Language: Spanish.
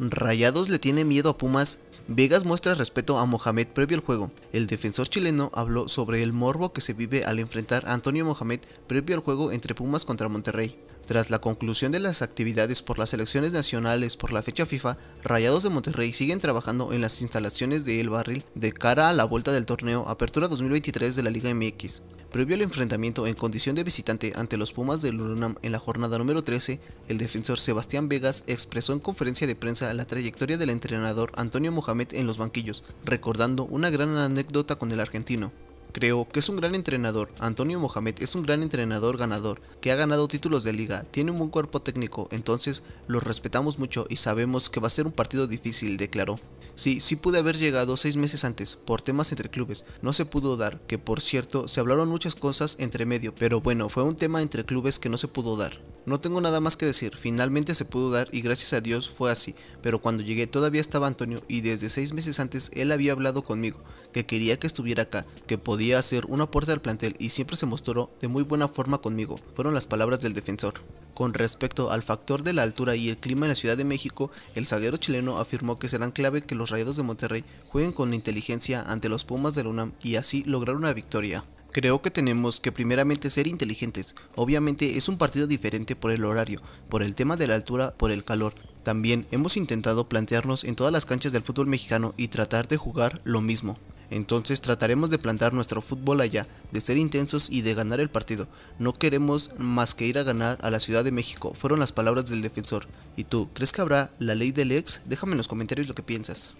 Rayados le tiene miedo a Pumas. Vegas muestra respeto a Mohamed previo al juego. El defensor chileno habló sobre el morbo que se vive al enfrentar a Antonio Mohamed previo al juego entre Pumas contra Monterrey. Tras la conclusión de las actividades por las selecciones nacionales por la fecha FIFA, Rayados de Monterrey siguen trabajando en las instalaciones de El Barril de cara a la vuelta del torneo Apertura 2023 de la Liga MX. Previo al enfrentamiento en condición de visitante ante los Pumas del UNAM en la jornada número 13, el defensor Sebastián Vegas expresó en conferencia de prensa la trayectoria del entrenador Antonio Mohamed en los banquillos, recordando una gran anécdota con el argentino. Creo que es un gran entrenador. Antonio Mohamed es un gran entrenador ganador, que ha ganado títulos de liga, tiene un buen cuerpo técnico, entonces los respetamos mucho y sabemos que va a ser un partido difícil, declaró. Sí, sí pude haber llegado seis meses antes, por temas entre clubes, no se pudo dar, que por cierto, se hablaron muchas cosas entre medio, pero bueno, fue un tema entre clubes que no se pudo dar. No tengo nada más que decir, finalmente se pudo dar y gracias a Dios fue así, pero cuando llegué todavía estaba Antonio y desde seis meses antes él había hablado conmigo, que quería que estuviera acá, que podía hacer un aporte al plantel y siempre se mostró de muy buena forma conmigo, fueron las palabras del defensor. Con respecto al factor de la altura y el clima en la Ciudad de México, el zaguero chileno afirmó que serán clave que los Rayados de Monterrey jueguen con inteligencia ante los Pumas de la UNAM y así lograr una victoria. Creo que tenemos que primeramente ser inteligentes. Obviamente es un partido diferente por el horario, por el tema de la altura, por el calor. También hemos intentado plantearnos en todas las canchas del fútbol mexicano y tratar de jugar lo mismo. Entonces trataremos de plantar nuestro fútbol allá, de ser intensos y de ganar el partido. No queremos más que ir a ganar a la Ciudad de México, fueron las palabras del defensor. ¿Y tú, crees que habrá la ley del ex? Déjame en los comentarios lo que piensas.